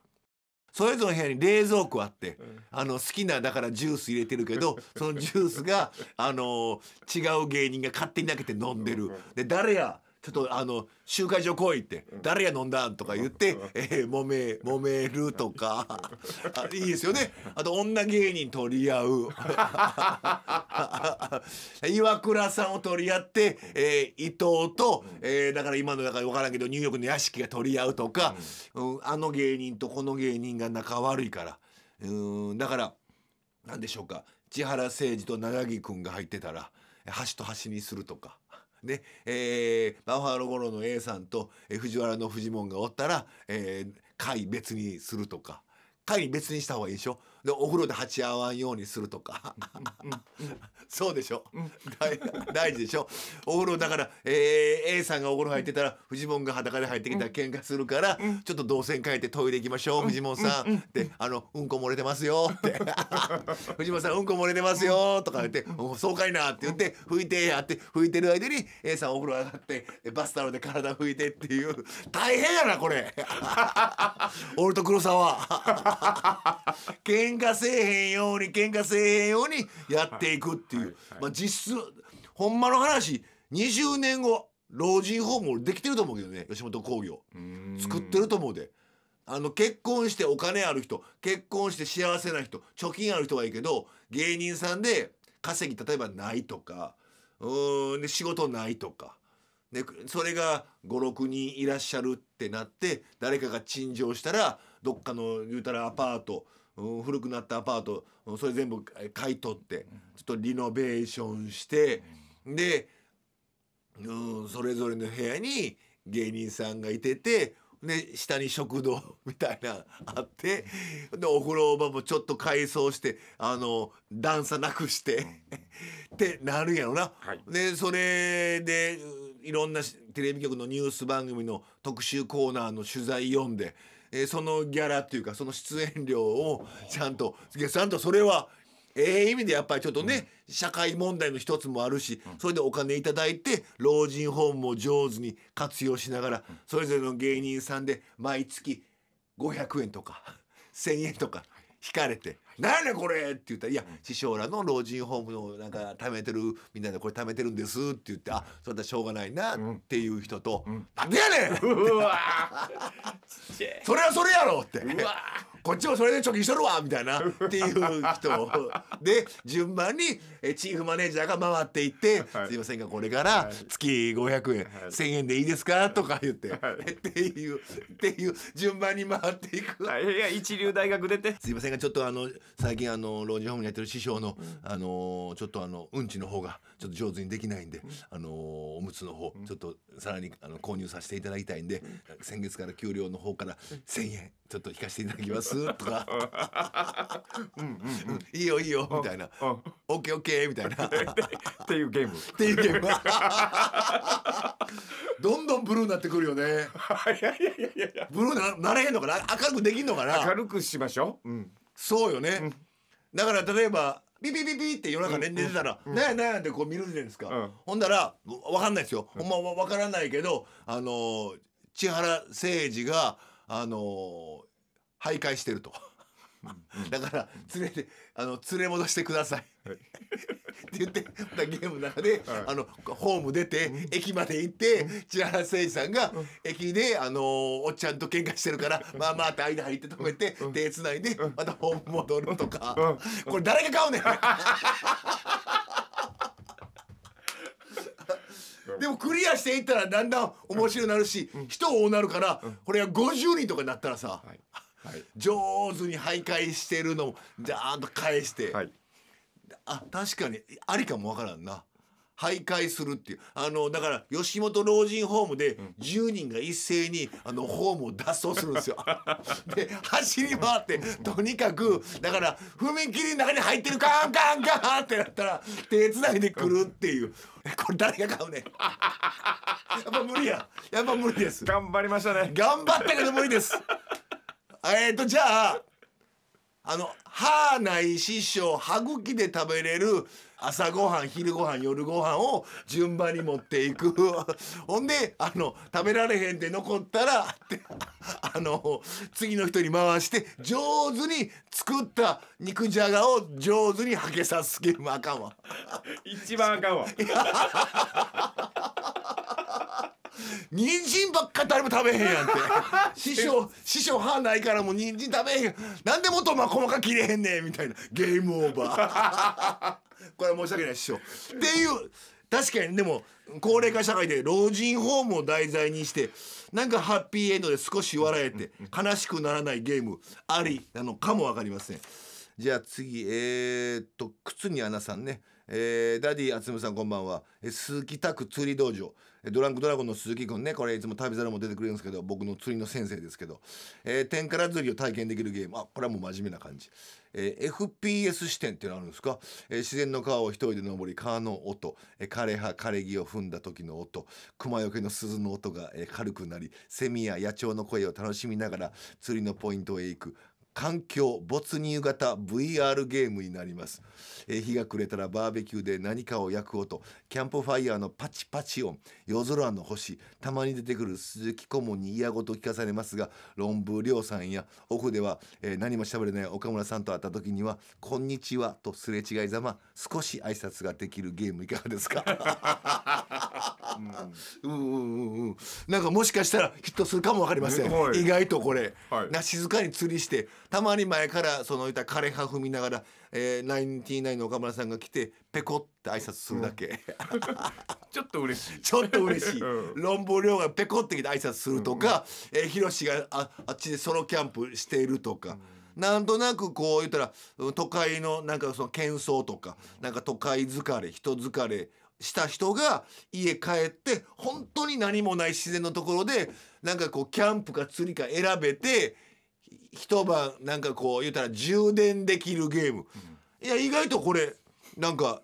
それぞれの部屋に冷蔵庫あって、あの好きなだからジュース入れてるけど そのジュースがあのー、違う芸人が勝手に投げて飲んでるで誰やちょっとあの集会所来いって誰や飲んだんとか言って、えー、揉め揉めるとかあいいですよねあと女芸人取り合う 岩倉さんを取り合って、えー、伊藤と、えー、だから今のだから分からんけどニューヨークの屋敷が取り合うとか、うん、うん、あの芸人とこの芸人が仲悪いからうんだから何でしょうか千原誠二と長木君が入ってたら端と端にするとか。ねえー、バファローゴロの A さんと、え藤原のフジモンがおったら、えー、回別にするとか回別にした方がいいでしょでお風呂で鉢合わんようにするとかそうでしょ、大事でしょお風呂だから、えー、A さんがお風呂入ってたら、フジモンが裸で入ってきたら喧嘩するから、ちょっと動線変えてトイレ行きましょう、フジモンさん、ってあのうんこ漏れてますよってモン さんうんこ漏れてますよとか言って「そうかいな」って言って拭いてやって拭いてる間に A さんお風呂上がってバスタオルで体拭いてっていう大変やなこれ 俺と黒沢 喧喧嘩せえへんように喧嘩せえへんようにやっていくっていう、まあ、実質ほんまの話20年後老人ホームできてると思うけどね吉本興業作ってると思うで。あの結婚してお金ある人結婚して幸せな人貯金ある人はいいけど芸人さんで稼ぎ例えばないとかうんで仕事ないとかでそれが56人いらっしゃるってなって誰かが陳情したらどっかの言うたらアパート古くなったアパートそれ全部買い取ってちょっとリノベーションしてでうんそれぞれの部屋に芸人さんがいててね、下に食堂 みたいなあってでお風呂場もちょっと改装してあの段差なくしてってなるんやろな。はい、でそれでいろんなテレビ局のニュース番組の特集コーナーの取材読んでえー、そのギャラっていうかその出演料をちゃんとちゃんとそれはええ意味でやっぱりちょっとね、うん、社会問題の一つもあるし、うん、それでお金頂いて老人ホームを上手に活用しながら、うん、それぞれの芸人さんで毎月500円とか1,000円とか引かれて「何やねんこれ!」って言ったら「いや師匠らの老人ホームのなんか貯めてるみんなでこれ貯めてるんです」って言って「あそれだしょうがないな」っていう人と「なんでやねん! 」それはそれやろ!」って。こっちもそれで貯金しとるわみたいな っていう人で順番にチーフマネージャーが回っていって「はい、すいませんがこれから月500円、はい、1,000円でいいですか?」とか言って、はい、っていうっていう順番に回っていく。いや一流大学出てすいませんがちょっとあの最近あの老人ホームにやってる師匠の、あのちょっとあのうんちの方がちょっと上手にできないんで、あのツの方、ちょっとさらにあの購入させていただきたいんで、先月から給料の方から1,000円ちょっと引かせていただきますとかうんうん、うん、いいよいいよみたいな、オッケーオッケーみたいな っていうゲームっていうゲームどんどんブルーになってくるよね いやいやいやいやブルーななれへんのかな明るくできんのかな明るくしましょう、うん、そうよね、うんだから例えばビビビビって夜中寝てたら「なんやなんや」ってこう見るじゃないですか、うんほんだら分かんないですよほんまは分からないけどあのー千原誠二があのー徘徊してると だから連れてあの連れ戻してくださいって言って ゲームの中で、あのホーム出て駅まで行って千原誠司さんが駅で、あのおっちゃんと喧嘩してるからまあまあって間入って止めて手つないでまたホーム戻るとか、これ誰が買うねんでもクリアしていったらだんだん面白くなるし、人多なるから、これが50人とかになったらさ、はいはい、上手に徘徊してるのをじゃーんと返して、はい、あ確かにありかもわからんな徘徊するっていうあのだから吉本老人ホームで10人が一斉にあのホームを脱走するんですよ。で走り回ってとにかくだから踏切の中に入ってるカンカンカンってなったら手つないでくるっていうこれ誰が買うねやっぱ無理ややっぱ無理です。頑張りましたね。頑張ったけど無理です。えっとじゃああの歯ない師匠歯茎で食べれる朝ごはん昼ごはん夜ごはんを順番に持っていく ほんであの食べられへんで残ったらって あの次の人に回して上手に作った肉じゃがを上手にはけさすけるあかんわ 一番あかんわ人参ばっか誰も食べへんやんって 師匠師匠歯ないからもう人参食べへんやんなんでもっとま細か切れへんねんみたいなゲームオーバー これは申し訳ない師匠っていう確かにでも高齢化社会で老人ホームを題材にしてなんかハッピーエンドで少し笑えて悲しくならないゲームありなのかも分かりませんじゃあ次えー、っと靴に穴さんねえー、ダディ厚夢さんこんばんは、えー、鈴木拓釣り道場、えー、ドランクドラゴンの鈴木くんねこれいつも旅猿も出てくれるんですけど僕の釣りの先生ですけど、えー、天から釣りを体験できるゲームあこれはもう真面目な感じ、えー、FPS 視点っていうのあるんですか、えー、自然の川を一人で登り川の音、えー、枯れ葉枯れ木を踏んだ時の音熊よけの鈴の音が、えー、軽くなりセミや野鳥の声を楽しみながら釣りのポイントへ行く環境没入型 VR ゲームになります、えー、日が暮れたらバーベキューで何かを焼く音キャンプファイヤーのパチパチ音夜空の星たまに出てくる鈴木顧問に嫌ごと聞かされますが論文亮さんや奥では、えー、何も喋れない岡村さんと会った時には「こんにちは」とすれ違いざま少し挨拶ができるゲームいかがですかうん、うんうんうんうんなんかもしかしたらヒットするかも分かりません、はい、意外とこれ、はい、な静かに釣りしてたまに前からそのいた枯葉踏みながら、えナインティナインの岡村さんが来てペコって挨拶するだけ、う ん、ちょっと嬉しいちょっと嬉しい、うん、論文量がペコって来て挨拶するとか、えヒロシがああっちでソロキャンプしているとか。なんとなくこう言ったら都会のなんかその喧騒とかなんか都会疲れ人疲れした人が家帰って本当に何もない自然のところでなんかこうキャンプか釣りか選べて一晩なんかこう言ったら充電できるゲーム、いや意外とこれなんか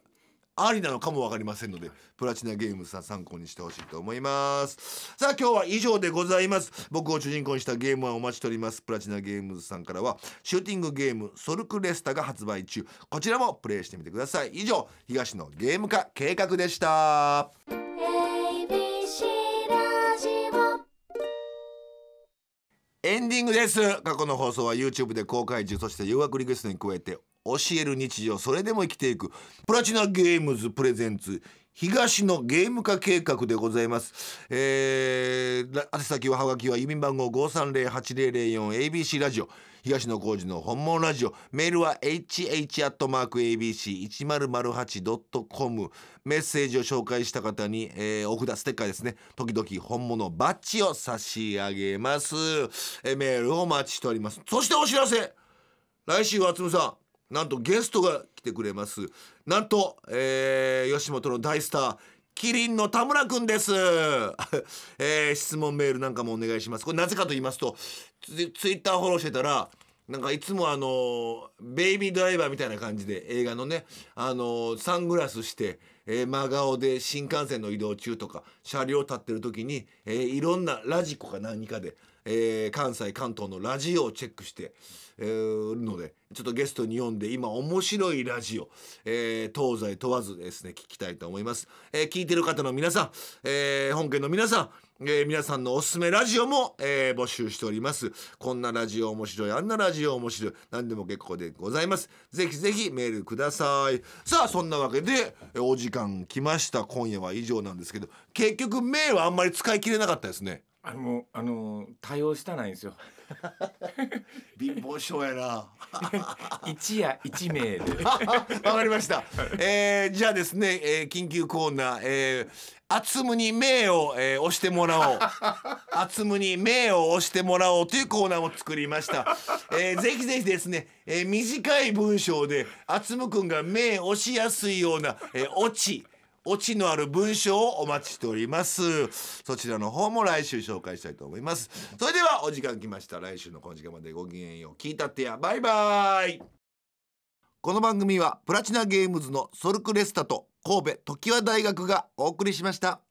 ありなのかも分かりませんのでプラチナゲームさん参考にしてほしいと思いますさあ今日は以上でございます僕を主人公にしたゲームはお待ちしておりますプラチナゲームズさんからはシューティングゲームソルクレスタが発売中こちらもプレイしてみてください以上東のゲーム化計画でしたエンディングです過去の放送は YouTube で公開中そして誘惑リクエストに加えて教える日常それでも生きていくプラチナゲームズプレゼンツ東のゲーム化計画でございます。えー、宛先ははがきは郵便番号 530-8004ABC ラジオ東野幸治の本物ラジオメールは hh.abc1008.com メッセージを紹介した方に、えー、お札ステッカーですね時々本物バッジを差し上げます、えー、メールをお待ちしておりますそしてお知らせ来週はつむさんなんとゲストが来てくれますなんと、えー、吉本の大スターキリンの田村くんです、えー、質問メールなんかもお願いしますこれなぜかと言いますとツツイッターフォローしてたらなんかいつもあのベイビードライバーみたいな感じで映画のねあのサングラスして、えー、真顔で新幹線の移動中とか車両立ってる時に、えー、いろんなラジコか何かでえー、関西関東のラジオをチェックして、えー、るのでちょっとゲストに呼んで今面白いラジオ、えー、東西問わずですね聞きたいと思います、えー、聞いてる方の皆さん、えー、本家の皆さん、えー、皆さんのおすすめラジオも、えー、募集しておりますこんなラジオ面白いあんなラジオ面白い何でも結構でございますぜひぜひメールくださいさあそんなわけでお時間来ました今夜は以上なんですけど結局メールはあんまり使い切れなかったですねあの、あの、対応したないんですよ。貧乏症やな。一夜一名で。わかりました。えー、じゃあですね、えー、緊急コーナー、えー、厚むに名を、えー、押してもらおう。厚むに名を押してもらおうというコーナーを作りました。えー、ぜひぜひですね、えー、短い文章で、厚むくんが名を押しやすいような、えー、オチ。オチのある文章をお待ちしておりますそちらの方も来週紹介したいと思いますそれではお時間きました来週のこの時間までごきげんよう聞いたってやバイバイこの番組はプラチナゲームズのソルクレスタと神戸常盤大学がお送りしました